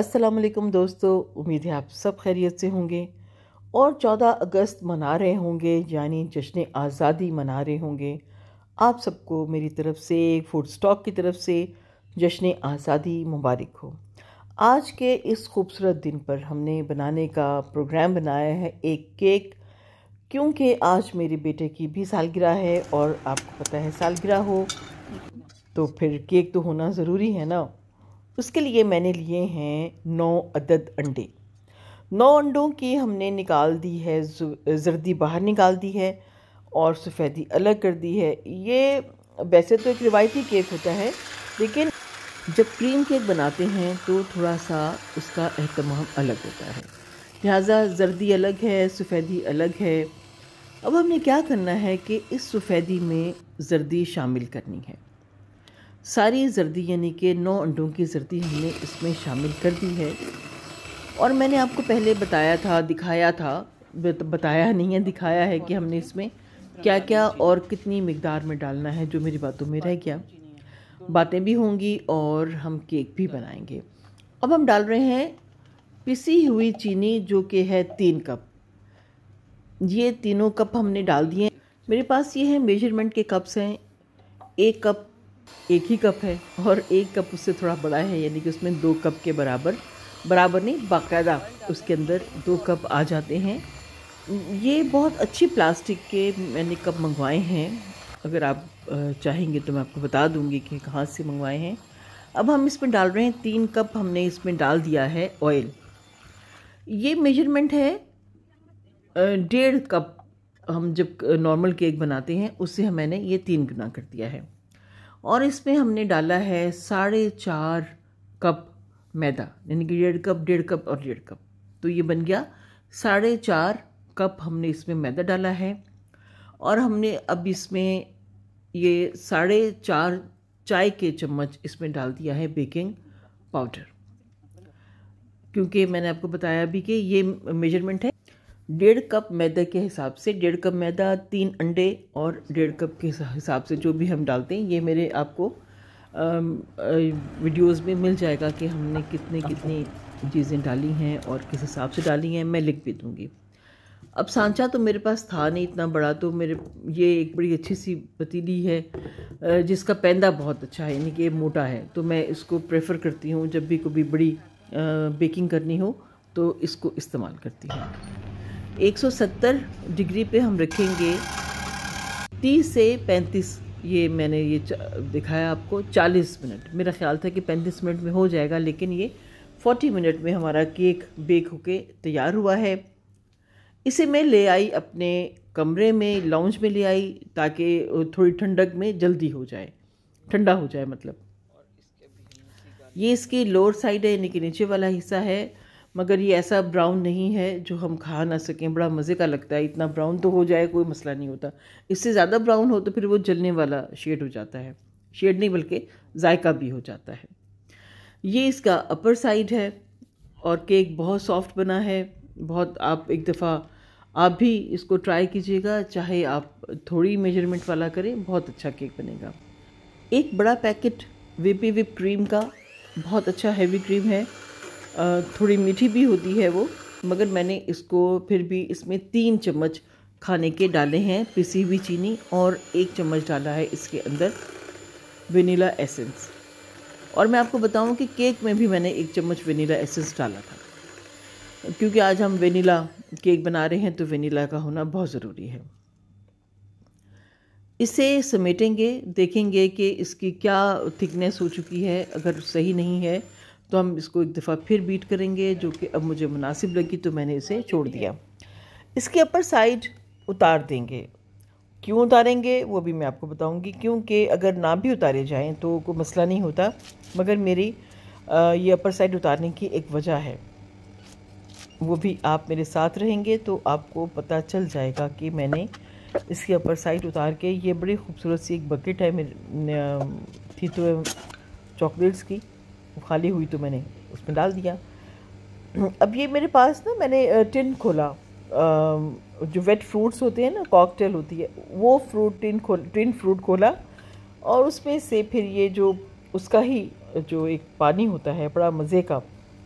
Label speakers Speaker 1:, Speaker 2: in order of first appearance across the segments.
Speaker 1: अस्सलाम वालेकुम दोस्तों उम्मीद है आप सब खैरियत से होंगे और 14 अगस्त मना रहे होंगे यानी जश्न आज़ादी मना रहे होंगे आप सबको मेरी तरफ से फूड स्टॉक की तरफ से जश्न आज़ादी मुबारक हो आज के इस खूबसूरत दिन पर हमने बनाने का प्रोग्राम बनाया है एक केक क्योंकि आज मेरे बेटे की भी सालगिरह है और आपको पता है सालगिरह हो तो फिर केक तो होना ज़रूरी है ना उसके लिए मैंने लिए हैं नौ अदद अंडे नौ अंडों की हमने निकाल दी है जर्दी बाहर निकाल दी है और सफ़ेदी अलग कर दी है ये वैसे तो एक रिवायती केक होता है लेकिन जब क्रीम केक बनाते हैं तो थोड़ा सा उसका अहतमाम अलग होता है लिहाजा जर्दी अलग है सफ़ेदी अलग है अब हमने क्या करना है कि इस सफ़ेदी में जर्दी शामिल करनी है सारी जर्दी यानी कि नौ अंडों की जर्दी हमने इसमें शामिल कर दी है और मैंने आपको पहले बताया था दिखाया था बताया नहीं है दिखाया है कि हमने इसमें क्या क्या और कितनी मकदार में डालना है जो मेरी बातों में रह गया बातें भी होंगी और हम केक भी बनाएंगे अब हम डाल रहे हैं पिसी हुई चीनी जो कि है तीन कप ये तीनों कप हमने डाल दिए मेरे पास ये हैं मेजरमेंट के कप्स हैं एक कप एक ही कप है और एक कप उससे थोड़ा बड़ा है यानी कि उसमें दो कप के बराबर बराबर नहीं बाकायदा उसके अंदर दो कप आ जाते हैं ये बहुत अच्छी प्लास्टिक के मैंने कप मंगवाए हैं अगर आप चाहेंगे तो मैं आपको बता दूंगी कि कहाँ से मंगवाए हैं अब हम इसमें डाल रहे हैं तीन कप हमने इसमें डाल दिया है ऑयल ये मेजरमेंट है डेढ़ कप हम जब नॉर्मल केक बनाते हैं उससे मैंने ये तीन गुना कर दिया है और इसमें हमने डाला है साढ़े चार कप मैदा यानी कि डेढ़ कप डेढ़ कप और डेढ़ कप तो ये बन गया साढ़े चार कप हमने इसमें मैदा डाला है और हमने अब इसमें ये साढ़े चार चाय के चम्मच इसमें डाल दिया है बेकिंग पाउडर क्योंकि मैंने आपको बताया भी कि ये मेजरमेंट है डेढ़ कप मैदे के हिसाब से डेढ़ कप मैदा तीन अंडे और डेढ़ कप के हिसाब से जो भी हम डालते हैं ये मेरे आपको वीडियोस में मिल जाएगा कि हमने कितने कितनी चीज़ें डाली हैं और किस हिसाब से डाली हैं मैं लिख भी दूँगी अब सांचा तो मेरे पास था नहीं इतना बड़ा तो मेरे ये एक बड़ी अच्छी सी पतीली है जिसका पैंदा बहुत अच्छा है यानी कि मोटा है तो मैं इसको प्रेफर करती हूँ जब भी कभी बड़ी बेकिंग करनी हो तो इसको इस्तेमाल करती हूँ 170 डिग्री पे हम रखेंगे 30 से 35 ये मैंने ये दिखाया आपको 40 मिनट मेरा ख्याल था कि 35 मिनट में हो जाएगा लेकिन ये 40 मिनट में हमारा केक बेक होके तैयार हुआ है इसे मैं ले आई अपने कमरे में लाउंज में ले आई ताकि थोड़ी ठंडक में जल्दी हो जाए ठंडा हो जाए मतलब ये इसकी लोअर साइड है यानी कि नीचे वाला हिस्सा है मगर ये ऐसा ब्राउन नहीं है जो हम खा ना सकें बड़ा मज़े का लगता है इतना ब्राउन तो हो जाए कोई मसला नहीं होता इससे ज़्यादा ब्राउन हो तो फिर वो जलने वाला शेड हो जाता है शेड नहीं बल्कि जायका भी हो जाता है ये इसका अपर साइड है और केक बहुत सॉफ्ट बना है बहुत आप एक दफ़ा आप भी इसको ट्राई कीजिएगा चाहे आप थोड़ी मेजरमेंट वाला करें बहुत अच्छा केक बनेगा एक बड़ा पैकेट वीपी विप क्रीम का बहुत अच्छा हैवी क्रीम है थोड़ी मीठी भी होती है वो मगर मैंने इसको फिर भी इसमें तीन चम्मच खाने के डाले हैं पिसी हुई चीनी और एक चम्मच डाला है इसके अंदर वनीला एसेंस और मैं आपको बताऊं कि केक में भी मैंने एक चम्मच वनीला एसेंस डाला था क्योंकि आज हम वनीला केक बना रहे हैं तो वनीला का होना बहुत ज़रूरी है इसे समेटेंगे देखेंगे कि इसकी क्या थिकनेस हो चुकी है अगर सही नहीं है तो हम इसको एक दफ़ा फिर बीट करेंगे जो कि अब मुझे मुनासिब लगी तो मैंने इसे छोड़ दिया इसके अपर साइड उतार देंगे क्यों उतारेंगे वो भी मैं आपको बताऊंगी क्योंकि अगर ना भी उतारे जाएं तो कोई मसला नहीं होता मगर मेरी ये अपर साइड उतारने की एक वजह है वो भी आप मेरे साथ रहेंगे तो आपको पता चल जाएगा कि मैंने इसकी अपर साइड उतार के ये बड़ी खूबसूरत सी एक बकेट है मेरे थी तो चॉकलेट्स की खाली हुई तो मैंने उसमें डाल दिया अब ये मेरे पास ना मैंने टिन खोला जो वेट फ्रूट्स होते हैं ना कॉकटेल होती है वो फ्रूट टिन खोल टिन फ्रूट खोला और उसमें से फिर ये जो उसका ही जो एक पानी होता है बड़ा मज़े का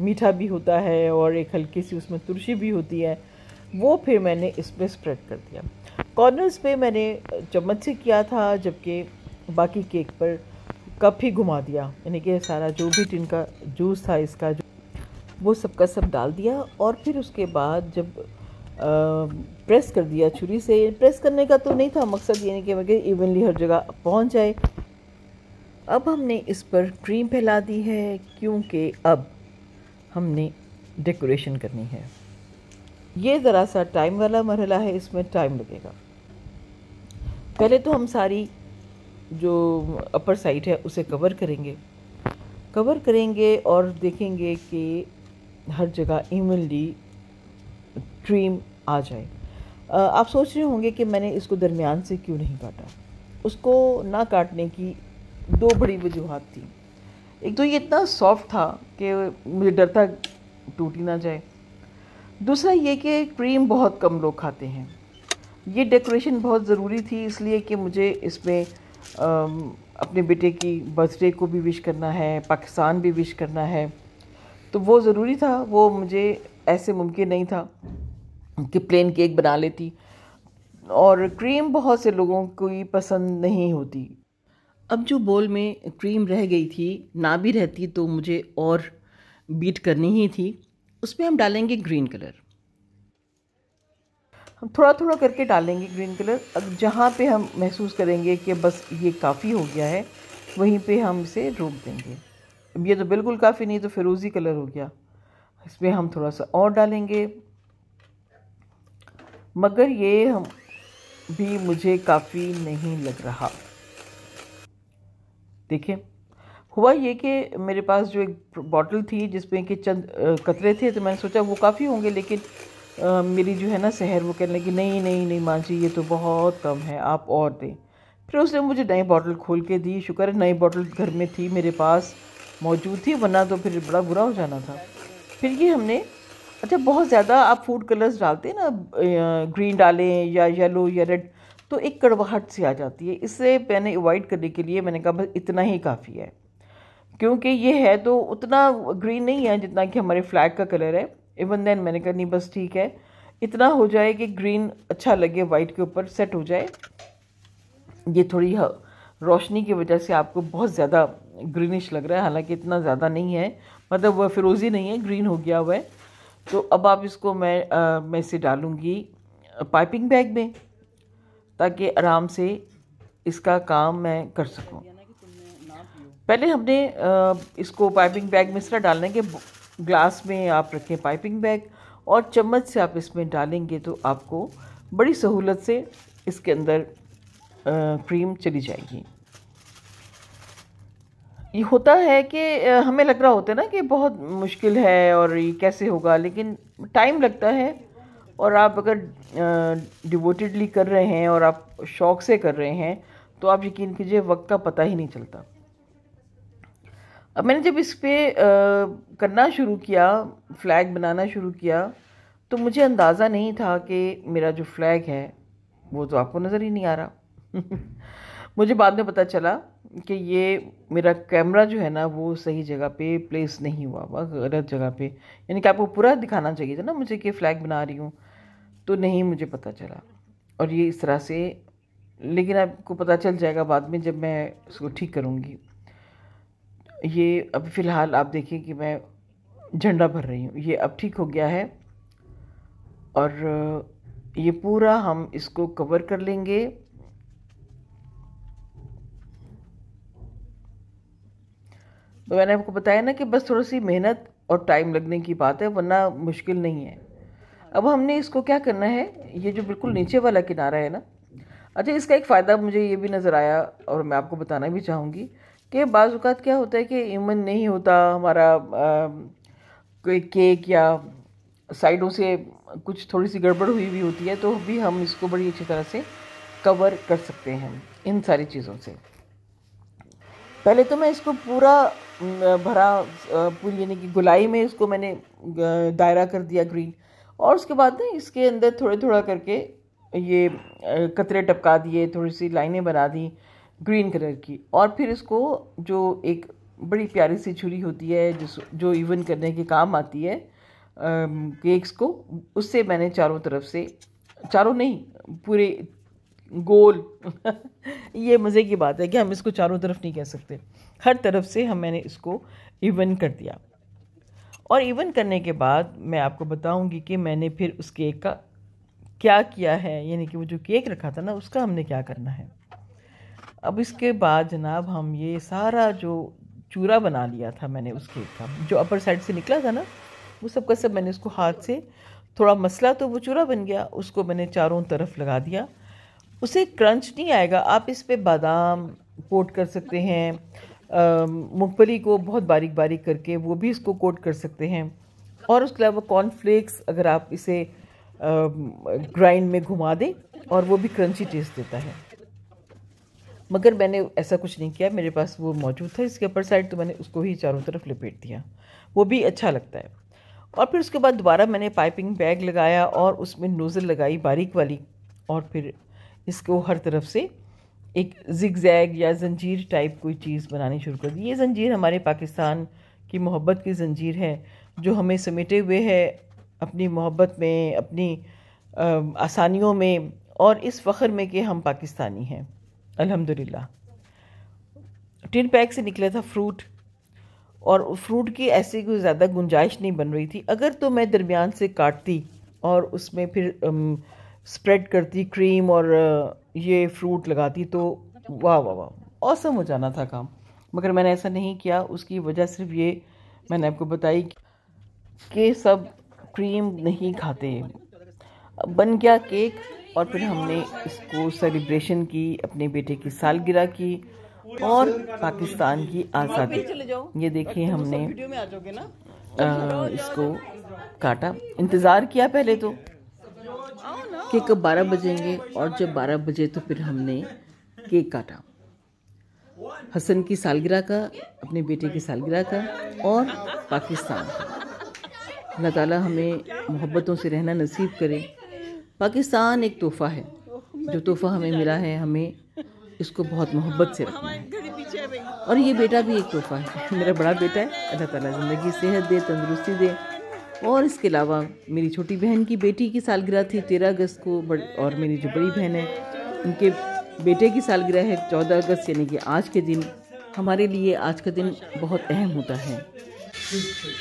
Speaker 1: मीठा भी होता है और एक हल्की सी उसमें तुरशी भी होती है वो फिर मैंने इसमें स्प्रेड कर दिया कॉर्नर्स पे मैंने चम्मच से किया था जबकि बाकी केक पर कप ही घुमा दिया यानी कि सारा जो भी का जूस था इसका वो सबका सब डाल दिया और फिर उसके बाद जब आ, प्रेस कर दिया छुरी से प्रेस करने का तो नहीं था मकसद ये नहीं कि इवनली हर जगह पहुंच जाए अब हमने इस पर क्रीम फैला दी है क्योंकि अब हमने डेकोरेशन करनी है ये ज़रा सा टाइम वाला मरहला है इसमें टाइम लगेगा पहले तो हम सारी जो अपर साइड है उसे कवर करेंगे कवर करेंगे और देखेंगे कि हर जगह इवनली क्रीम आ जाए आप सोच रहे होंगे कि मैंने इसको दरमियान से क्यों नहीं काटा उसको ना काटने की दो बड़ी वजूहत थी एक तो ये इतना सॉफ्ट था कि मुझे डर था टूट ही ना जाए दूसरा ये कि क्रीम बहुत कम लोग खाते हैं ये डेकोरेशन बहुत ज़रूरी थी इसलिए कि मुझे इसमें अपने बेटे की बर्थडे को भी विश करना है पाकिस्तान भी विश करना है तो वो ज़रूरी था वो मुझे ऐसे मुमकिन नहीं था कि प्लेन केक बना लेती और क्रीम बहुत से लोगों को ही पसंद नहीं होती अब जो बोल में क्रीम रह गई थी ना भी रहती तो मुझे और बीट करनी ही थी उसमें हम डालेंगे ग्रीन कलर हम थोड़ा थोड़ा करके डालेंगे ग्रीन कलर अब जहाँ पे हम महसूस करेंगे कि बस ये काफ़ी हो गया है वहीं पे हम इसे रोक देंगे अब ये तो बिल्कुल काफ़ी नहीं तो फिरोज़ी कलर हो गया इसमें हम थोड़ा सा और डालेंगे मगर ये हम भी मुझे काफ़ी नहीं लग रहा देखें हुआ ये कि मेरे पास जो एक बॉटल थी जिसमें कि चंद कतरे थे तो मैंने सोचा वो काफ़ी होंगे लेकिन आ, मेरी जो है ना सहर वो कहने लगी नहीं नहीं नहीं जी ये तो बहुत कम है आप और दें फिर उसने मुझे नई बॉटल खोल के दी शुक्र है नई बॉटल घर में थी मेरे पास मौजूद थी वरना तो फिर बड़ा बुरा हो जाना था फिर ये हमने अच्छा बहुत ज़्यादा आप फूड कलर्स डालते हैं ना ग्रीन डालें या येलो या रेड तो एक कड़वाहट सी आ जाती है इससे मैंने अवॉइड करने के लिए मैंने कहा बस इतना ही काफ़ी है क्योंकि ये है तो उतना ग्रीन नहीं है जितना कि हमारे फ्लैग का कलर है इवन देन मैंने कहा नहीं बस ठीक है इतना हो जाए कि ग्रीन अच्छा लगे वाइट के ऊपर सेट हो जाए ये थोड़ी रोशनी की वजह से आपको बहुत ज़्यादा ग्रीनिश लग रहा है हालांकि इतना ज़्यादा नहीं है मतलब वह फिरोज़ी नहीं है ग्रीन हो गया हुआ है तो अब आप इसको मैं आ, मैं इसे डालूँगी पाइपिंग बैग में ताकि आराम से इसका काम मैं कर सकूँ पहले हमने आ, इसको पाइपिंग बैग में इस तरह डालना है कि ग्लास में आप रखें पाइपिंग बैग और चम्मच से आप इसमें डालेंगे तो आपको बड़ी सहूलत से इसके अंदर क्रीम चली जाएगी ये होता है कि हमें लग रहा होता है ना कि बहुत मुश्किल है और ये कैसे होगा लेकिन टाइम लगता है और आप अगर डिवोटेडली कर रहे हैं और आप शौक से कर रहे हैं तो आप यकीन कीजिए वक्त का पता ही नहीं चलता अब मैंने जब इस पर करना शुरू किया फ्लैग बनाना शुरू किया तो मुझे अंदाज़ा नहीं था कि मेरा जो फ्लैग है वो तो आपको नज़र ही नहीं आ रहा मुझे बाद में पता चला कि ये मेरा कैमरा जो है ना वो सही जगह पे प्लेस नहीं हुआ हुआ गलत जगह पे यानी कि आपको पूरा दिखाना चाहिए था ना मुझे कि फ़्लैग बना रही हूँ तो नहीं मुझे पता चला और ये इस तरह से लेकिन आपको पता चल जाएगा बाद में जब मैं उसको ठीक करूँगी ये अब फ़िलहाल आप देखिए कि मैं झंडा भर रही हूँ ये अब ठीक हो गया है और ये पूरा हम इसको कवर कर लेंगे तो मैंने आपको बताया ना कि बस थोड़ी सी मेहनत और टाइम लगने की बात है वरना मुश्किल नहीं है अब हमने इसको क्या करना है ये जो बिल्कुल नीचे वाला किनारा है ना अच्छा इसका एक फ़ायदा मुझे ये भी नज़र आया और मैं आपको बताना भी चाहूँगी कि बाज़ात क्या होता है कि इवन नहीं होता हमारा कोई केक या साइडों से कुछ थोड़ी सी गड़बड़ हुई भी होती है तो भी हम इसको बड़ी अच्छी तरह से कवर कर सकते हैं इन सारी चीज़ों से पहले तो मैं इसको पूरा भरा पूरी यानी कि गुलाई में इसको मैंने दायरा कर दिया ग्रीन और उसके बाद ना इसके अंदर थोड़े थोड़ा करके ये कतरे टपका दिए थोड़ी सी लाइनें बना दी ग्रीन कलर की और फिर इसको जो एक बड़ी प्यारी सी छुरी होती है जिस जो इवन करने के काम आती है केक्स को उससे मैंने चारों तरफ से चारों नहीं पूरे गोल ये मज़े की बात है कि हम इसको चारों तरफ नहीं कह सकते हर तरफ से हम मैंने इसको इवन कर दिया और इवन करने के बाद मैं आपको बताऊंगी कि मैंने फिर उस केक का क्या किया है यानी कि वो जो केक रखा था ना उसका हमने क्या करना है अब इसके बाद जनाब हम ये सारा जो चूरा बना लिया था मैंने उस केक का जो अपर साइड से निकला था ना वो सब का सब मैंने उसको हाथ से थोड़ा मसला तो वो चूरा बन गया उसको मैंने चारों तरफ लगा दिया उसे क्रंच नहीं आएगा आप इस पर बादाम कोट कर सकते हैं मूँगफली को बहुत बारीक बारीक करके वो भी इसको कोट कर सकते हैं और उसके अलावा कॉर्नफ्लेक्स अगर आप इसे ग्राइंड में घुमा दें और वो भी क्रंची टेस्ट देता है मगर मैंने ऐसा कुछ नहीं किया मेरे पास वो मौजूद था इसके अपर साइड तो मैंने उसको ही चारों तरफ लपेट दिया वो भी अच्छा लगता है और फिर उसके बाद दोबारा मैंने पाइपिंग बैग लगाया और उसमें नोज़ल लगाई बारीक वाली और फिर इसको हर तरफ से एक जिग जैग या जंजीर टाइप कोई चीज़ बनानी शुरू कर दी ये जंजीर हमारे पाकिस्तान की मोहब्बत की जंजीर है जो हमें समेटे हुए है अपनी मोहब्बत में अपनी आसानियों में और इस फ़ख्र में कि हम पाकिस्तानी हैं अल्हम्दुलिल्लाह टिन पैक से निकला था फ्रूट और फ्रूट की ऐसी कोई ज़्यादा गुंजाइश नहीं बन रही थी अगर तो मैं दरमियान से काटती और उसमें फिर स्प्रेड करती क्रीम और ये फ्रूट लगाती तो वाह वाह वाह औसम हो जाना था काम मगर मैंने ऐसा नहीं किया उसकी वजह सिर्फ ये मैंने आपको बताई कि सब क्रीम नहीं खाते बन गया केक और फिर हमने इसको सेलिब्रेशन की अपने बेटे की सालगिरह की और पाकिस्तान की आज़ादी ये देखिए तो हमने इसको काटा इंतज़ार किया पहले तो केक अब बारह बजेंगे और जब बारह बजे तो फिर हमने केक काटा हसन की सालगिरह का अपने बेटे की सालगिरह का और पाकिस्तान का अल्लाह ताला हमें मोहब्बतों से रहना नसीब करे पाकिस्तान एक तोहफ़ा है जो तोहफ़ा हमें मिला है हमें इसको बहुत मोहब्बत से रखना है और ये बेटा भी एक तोहफ़ा है मेरा बड़ा बेटा है अल्लाह ताला ज़िंदगी सेहत दे तंदरुस्ती दे और इसके अलावा मेरी छोटी बहन की बेटी की सालगिरह थी तेरह अगस्त को और मेरी जो बड़ी बहन है उनके बेटे की सालगिरह है चौदह अगस्त यानी कि आज के दिन हमारे लिए आज का दिन बहुत अहम होता है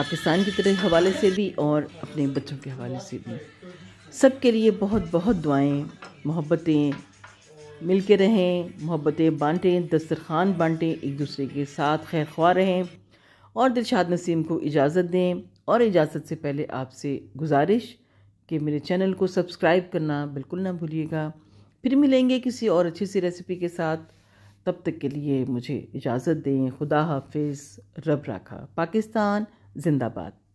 Speaker 1: पाकिस्तान की तरह हवाले से भी और अपने बच्चों के हवाले से भी सबके लिए बहुत बहुत दुआएं मोहब्बतें मिल के रहें मोहब्बतें बांटें दस्तरखान बांटें एक दूसरे के साथ खैर ख्वा रहें और दिलशाद नसीम को इजाज़त दें और इजाज़त से पहले आपसे गुजारिश कि मेरे चैनल को सब्सक्राइब करना बिल्कुल ना भूलिएगा फिर मिलेंगे किसी और अच्छी सी रेसिपी के साथ तब तक के लिए मुझे इजाज़त दें खुदा हाफिज़ रब राखा पाकिस्तान जिंदाबाद